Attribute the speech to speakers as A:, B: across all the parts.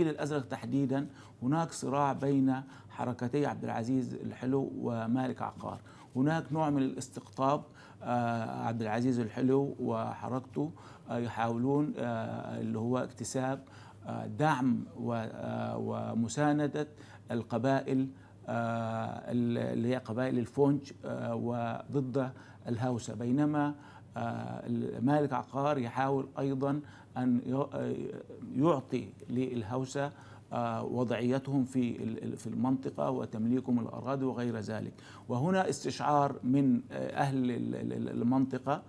A: الفيل الازرق تحديدا هناك صراع بين حركتي عبد العزيز الحلو ومالك عقار هناك نوع من الاستقطاب آه، عبد العزيز الحلو وحركته آه، يحاولون آه، اللي هو اكتساب دعم ومساندة القبائل اللي هي قبائل الفونج وضد الهوسة بينما آه، مالك عقار يحاول أيضا أن آه، يعطي للهوسة آه، وضعيتهم في في المنطقه وتمليكهم الاراضي وغير ذلك وهنا استشعار من اهل المنطقه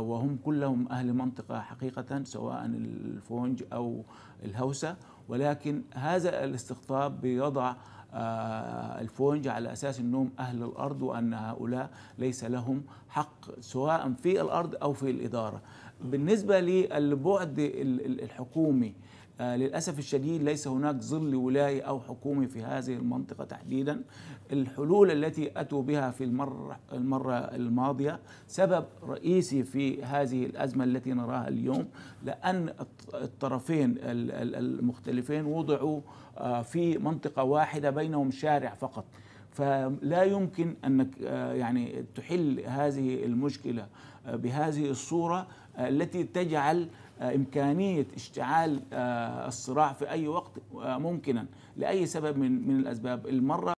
A: وهم كلهم اهل منطقه حقيقه سواء الفونج او الهوسه ولكن هذا الاستقطاب بيضع آه، الفونج على أساس أنهم أهل الأرض وأن هؤلاء ليس لهم حق سواء في الأرض أو في الإدارة بالنسبة للبعد الحكومي آه، للأسف الشديد ليس هناك ظل ولاية أو حكومي في هذه المنطقة تحديدا الحلول التي أتوا بها في المرة, المرة الماضية سبب رئيسي في هذه الأزمة التي نراها اليوم لأن الطرفين المختلفين وضعوا آه، في منطقة واحدة بينهم شارع فقط فلا يمكن انك آه، يعني تحل هذه المشكله آه، بهذه الصوره آه، التي تجعل امكانيه اشتعال الصراع في اي وقت ممكنا لاي سبب من من الاسباب المره